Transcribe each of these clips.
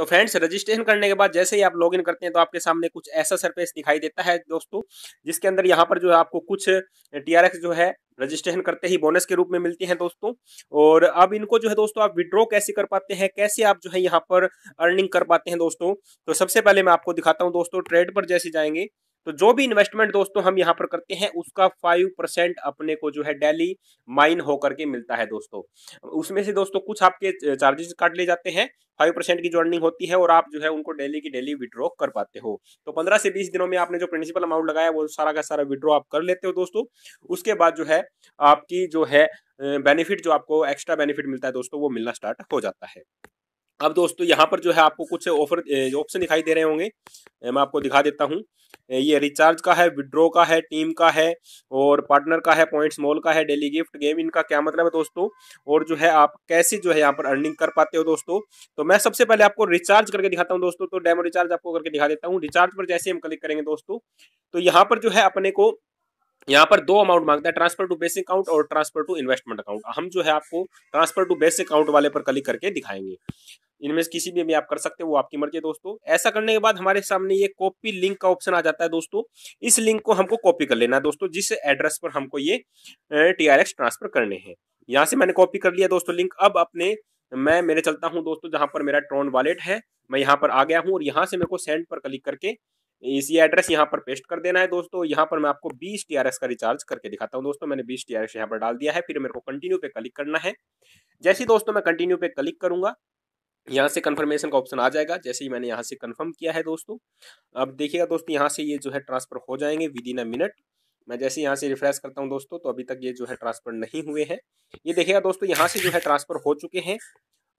तो friends registration करने के बाद जैसे ही आप लॉगिन करते हैं तो आपके सामने कुछ ऐसा सरफेस दिखाई देता है दोस्तों जिसके अंदर यहाँ पर जो है आपको कुछ टीआरएक्स जो है रजिस्ट्रेशन करते ही बोनस के रूप में मिलती हैं दोस्तों और अब इनको जो है दोस्तों आप विड्रॉ कैसे कर पाते हैं कैसे आप जो है यहाँ पर अर्निंग कर पाते हैं दोस्तों तो सबसे पहले मैं आपको दिखाता हूँ दोस्तों ट्रेड पर जैसे जाएंगे तो जो भी इन्वेस्टमेंट दोस्तों हम यहाँ पर करते हैं उसका फाइव परसेंट अपने को जो है डेली माइन होकर के मिलता है दोस्तों उसमें से दोस्तों कुछ आपके चार्जेस काट ले जाते हैं फाइव परसेंट की जो अर्निंग होती है और आप जो है उनको डेली की डेली विड्रॉ कर पाते हो तो पंद्रह से बीस दिनों में आपने जो प्रिंसिपल अमाउंट लगाया वो सारा का सारा विड्रॉ आप कर लेते हो दोस्तों उसके बाद जो है आपकी जो है बेनिफिट जो आपको एक्स्ट्रा बेनिफिट मिलता है दोस्तों वो मिलना स्टार्ट हो जाता है अब दोस्तों यहाँ पर जो है आपको कुछ ऑफर ऑप्शन दिखाई दे रहे होंगे मैं आपको दिखा देता हूँ ये रिचार्ज का है विड्रो का है टीम का है और पार्टनर का है पॉइंट्स मॉल का है डेली गिफ्ट गेम इनका क्या मतलब है दोस्तों और जो है आप कैसे जो है यहाँ पर अर्निंग कर पाते हो दोस्तों तो मैं सबसे पहले आपको रिचार्ज करके दिखाता हूँ दोस्तों तो डेमो रिचार्ज आपको करके दिखा देता हूँ रिचार्ज पर जैसे हम क्लिक करेंगे दोस्तों तो यहाँ पर जो है अपने को यहाँ पर दो अमाउंट मांगता है ट्रांसफर टू बेसिक अकाउंट और ट्रांसफर टू इन्वेस्टमेंट अकाउंट हम जो है आपको ट्रांसफर टू बेसिक अकाउंट वाले पर क्लिक करके दिखाएंगे इनमें से किसी भी भी आप कर सकते हो वो आपकी मर्जी है दोस्तों ऐसा करने के बाद हमारे सामने ये कॉपी लिंक का ऑप्शन आ जाता है दोस्तों इस लिंक को हमको कॉपी कर लेना है दोस्तों जिस एड्रेस पर हमको ये टी ट्रांसफर करने हैं यहाँ से मैंने कॉपी कर लिया दोस्तों लिंक अब अपने मैं मेरे चलता हूँ दोस्तों जहाँ पर मेरा ट्रॉन वॉलेट है मैं यहाँ पर आ गया हूँ और यहाँ से मेरे को सेंड पर क्लिक करके इसी एड्रेस यहाँ पर पेस्ट कर देना है दोस्तों यहाँ पर मैं आपको 20 टी का रिचार्ज करके दिखाता हूँ दोस्तों मैंने 20 टी आर यहाँ पर डाल दिया है फिर मेरे को कंटिन्यू पे क्लिक करना है जैसे दोस्तों मैं कंटिन्यू पे क्लिक करूंगा यहाँ से कन्फर्मेशन का ऑप्शन आ जाएगा जैसे ही मैंने यहाँ से कन्फर्म किया है दोस्तों अब देखिएगा दोस्तों यहाँ से ये जो है ट्रांसफ़र हो जाएंगे विद इन अ मिनट मैं जैसे यहाँ से रिफ्रेश करता हूँ दोस्तों तो अभी तक ये जो है ट्रांसफ़र नहीं हुए हैं ये देखिएगा दोस्तों यहाँ से जो है ट्रांसफ़र हो चुके हैं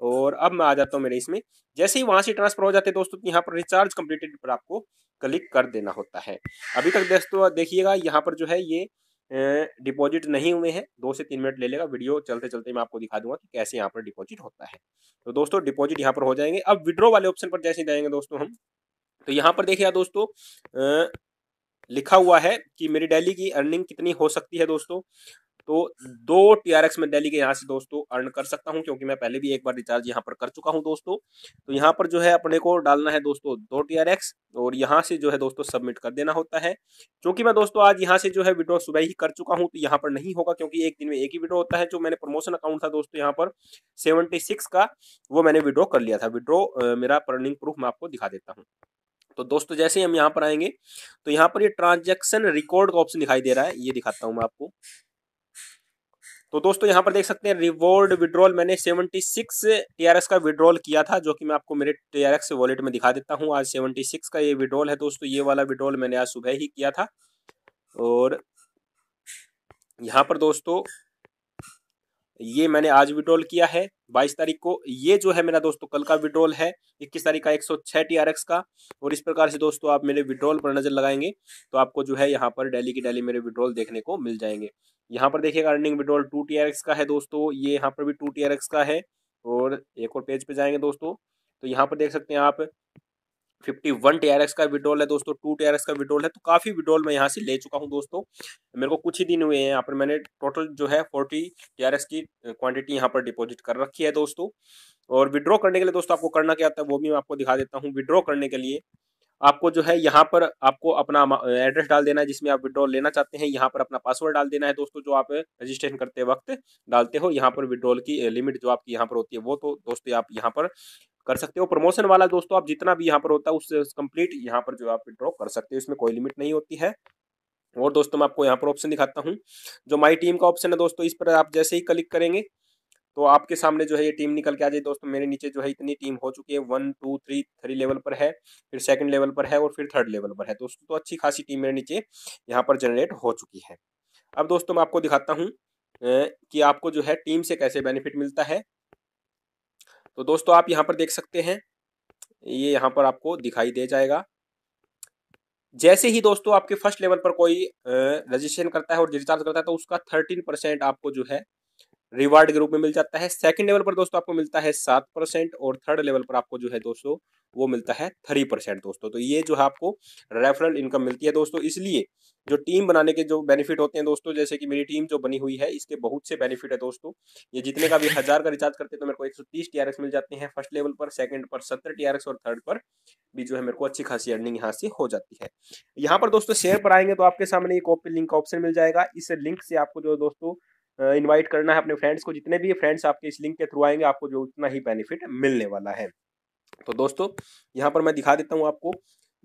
और अब मैं आ जाता हूँ मेरे इसमें जैसे ही वहाँ से ट्रांसफ़र हो जाते हैं दोस्तों तो यहाँ पर रिचार्ज कम्प्लीटेड पर आपको क्लिक कर देना होता है अभी तक दोस्तों देखिएगा यहाँ पर जो है ये डिपॉजिट नहीं हुए हैं दो से तीन मिनट ले लेगा वीडियो चलते चलते मैं आपको दिखा दूंगा कि कैसे यहाँ पर डिपॉजिट होता है तो दोस्तों डिपॉजिट यहाँ पर हो जाएंगे अब विड्रो वाले ऑप्शन पर जैसे जाएंगे दोस्तों हम तो यहाँ पर देखिए दोस्तों लिखा हुआ है कि मेरी डेली की अर्निंग कितनी हो सकती है दोस्तों तो दो टीआरएक्स में डेली के यहाँ से दोस्तों अर्न कर सकता हूँ क्योंकि मैं पहले भी एक बार रिचार्ज यहाँ पर कर चुका हूँ दोस्तों तो यहाँ पर जो है अपने को डालना है दोस्तों दो एक्स और यहाँ से जो है दोस्तों सबमिट कर देना होता है क्योंकि मैं दोस्तों आज यहाँ से जो है विड्रॉ सुबह ही कर चुका हूँ तो यहाँ पर नहीं होगा क्योंकि एक दिन में एक ही विड्रॉ होता है जो मैंने प्रमोशन अकाउंट था दोस्तों यहाँ पर सेवेंटी का वो मैंने विड्रॉ कर लिया था विड्रॉ मेरा अर्निंग प्रूफ मैं आपको दिखा देता हूँ तो दोस्तों जैसे ही हम यहाँ पर आएंगे तो यहाँ पर ये ट्रांजैक्शन रिकॉर्ड का ऑप्शन दिखाई दे रहा है ये दिखाता हूँ मैं आपको तो दोस्तों यहाँ पर देख सकते हैं रिवॉर्ड विड्रॉल मैंने 76 सिक्स का विड्रॉल किया था जो कि मैं आपको मेरे टी आर वॉलेट में दिखा देता हूँ आज 76 का ये विड्रॉल है दोस्तों ये वाला विड्रॉल मैंने आज सुबह ही किया था और यहाँ पर दोस्तों ये मैंने आज विड्रॉल किया है 22 तारीख को ये जो है मेरा दोस्तों कल का विड्रॉल है 21 तारीख का 106 टीआरएक्स का और इस प्रकार से दोस्तों आप मेरे विड्रॉल पर नज़र लगाएंगे तो आपको जो है यहाँ पर डेली की डेली मेरे विड्रॉल देखने को मिल जाएंगे यहाँ पर देखिएगा अर्निंग विड्रॉल टू टी का है दोस्तों ये यहाँ पर भी टू टी का है और एक और पेज पे जाएंगे दोस्तों तो यहाँ पर देख सकते हैं आप फिफ्टी वन टी का विड्रॉल है दोस्तों टू टी का विड्रॉल है तो काफ़ी विड्रॉल मैं यहाँ से ले चुका हूँ दोस्तों मेरे को कुछ ही दिन हुए हैं यहाँ पर मैंने टोटल जो है फोर्टी टी की क्वांटिटी यहाँ पर डिपॉजिट कर रखी है दोस्तों और विड्रॉ करने के लिए दोस्तों आपको करना क्या आता है वो भी मैं आपको दिखा देता हूँ विड्रॉ करने के लिए आपको जो है यहाँ पर आपको अपना एड्रेस डाल देना है जिसमें आप विड्रॉल लेना चाहते हैं यहाँ पर अपना पासवर्ड डाल देना है दोस्तों जो आप रजिस्ट्रेशन करते वक्त डालते हो यहाँ पर विड्रॉल की लिमिट जो आपकी यहाँ पर होती है वो तो दोस्तों आप यहाँ पर कर सकते हो प्रमोशन वाला दोस्तों आप जितना भी यहाँ पर होता है उससे कंप्लीट यहाँ पर जो आप विड्रॉ कर सकते हो इसमें कोई लिमिट नहीं होती है और दोस्तों मैं आपको यहाँ पर ऑप्शन दिखाता हूँ जो माई टीम का ऑप्शन है दोस्तों इस पर आप जैसे ही क्लिक करेंगे तो आपके सामने जो है ये टीम निकल के आ जाए दोस्तों मेरे नीचे जो है इतनी टीम हो चुकी है one two three three level पर है फिर सेकंड लेवल पर है और फिर थर्ड लेवल पर है दोस्तों तो अच्छी खासी टीम मेरे नीचे यहाँ पर जनरेट हो चुकी है अब दोस्तों मैं आपको दिखाता हूँ कि आपको जो है टीम से कैसे बेनिफिट मिलता है तो दोस्तों आप यहाँ पर देख सकते हैं ये यहाँ पर आपको दिखाई दे जाएगा जैसे ही दोस्तों आपके फर्स्ट लेवल पर कोई रजिस्ट्रेशन करता है और रिचार्ज करता है तो उसका थर्टीन परसेंट आपको जो है रिवार्ड के रूप में मिल जाता है सेकंड लेवल पर दोस्तों आपको मिलता है सात परसेंट और थर्ड लेवल पर आपको जो है दोस्तों वो मिलता है थ्री परसेंट दोस्तों तो ये जो है आपको रेफरल इनकम मिलती है दोस्तों इसलिए जो टीम बनाने के जो बेनिफिट होते हैं दोस्तों जैसे कि मेरी टीम जो बनी हुई है इसके बहुत से बेनिफिट है दोस्तों ये जितने का भी हजार का रिचार्ज करते हैं तो मेरे को एक टीआरएक्स मिल जाते हैं फर्स्ट लेवल पर सेकंड पर सत्तर टीआरएक्स और थर्ड पर भी जो है मेरे को अच्छी खासी अर्निंग यहाँ से हो जाती है यहाँ पर दोस्तों शेयर पर आएंगे तो आपके सामने ये कॉपी लिंक का ऑप्शन मिल जाएगा इस लिंक से आपको जो दोस्तों इनवाइट करना है अपने फ्रेंड्स को जितने भी फ्रेंड्स आपके इस लिंक के थ्रू आएंगे आपको जो उतना ही बेनिफिट मिलने वाला है तो दोस्तों यहाँ पर मैं दिखा देता हूँ आपको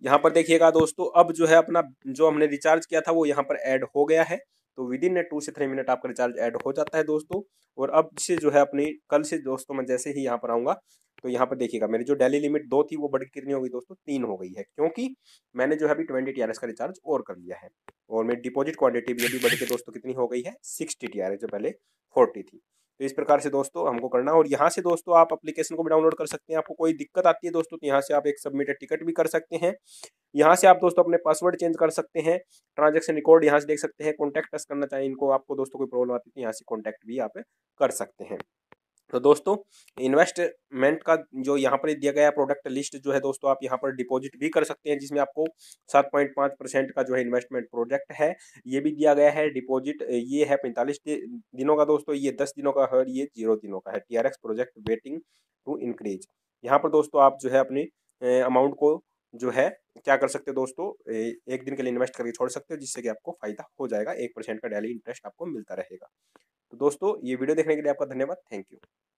यहाँ पर देखिएगा दोस्तों अब जो है अपना जो हमने रिचार्ज किया था वो यहाँ पर ऐड हो गया है तो विद इन टू से थ्री मिनट आपका रिचार्ज ऐड हो जाता है दोस्तों और अब से जो है अपनी कल से दोस्तों मैं जैसे ही यहाँ पर आऊँगा तो यहाँ पर देखिएगा मेरी जो डेली लिमिट दो थी वो बढ़ कितनी हो गई दोस्तों तीन हो गई है क्योंकि मैंने जो है अभी ट्वेंटी टी का रिचार्ज और कर लिया है और मेरी डिपॉजिट क्वांटिटी भी अभी बढ़ के दोस्तों कितनी हो गई है सिक्सटी टी जो पहले फोर्टी थी तो इस प्रकार से दोस्तों हमको करना और यहाँ से दोस्तों आप अप्लीकेशन को भी डाउनलोड कर सकते हैं आपको कोई दिक्कत आती है दोस्तों तो यहाँ से आप एक सबमिटेड टिकट भी कर सकते हैं यहाँ से आप दोस्तों अपने पासवर्ड चेंज कर सकते हैं ट्रांजेक्शन रिकॉर्ड यहाँ से देख सकते हैं कॉन्टैक्ट टच करना चाहिए इनको आपको दोस्तों कोई प्रॉब्लम आती है तो यहाँ से कॉन्टैक्ट भी आप कर सकते हैं तो दोस्तों इन्वेस्टमेंट का जो यहाँ पर दिया गया प्रोडक्ट लिस्ट जो है दोस्तों आप यहाँ पर डिपॉजिट भी कर सकते हैं जिसमें आपको सात पॉइंट पाँच परसेंट का जो है इन्वेस्टमेंट प्रोडक्ट है ये भी दिया गया है डिपॉजिट ये है पैंतालीस दिनों का दोस्तों ये दस दिनों का है और ये जीरो दिनों का है T project waiting to increase यहाँ पर दोस्तों आप जो है अपने अमाउंट को जो है क्या कर सकते हो दोस्तों एक दिन के लिए इन्वेस्ट करके छोड़ सकते हो जिससे कि आपको फायदा हो जाएगा एक परसेंट का डेली इंटरेस्ट आपको मिलता रहेगा तो दोस्तों ये वीडियो देखने के लिए आपका धन्यवाद थैंक यू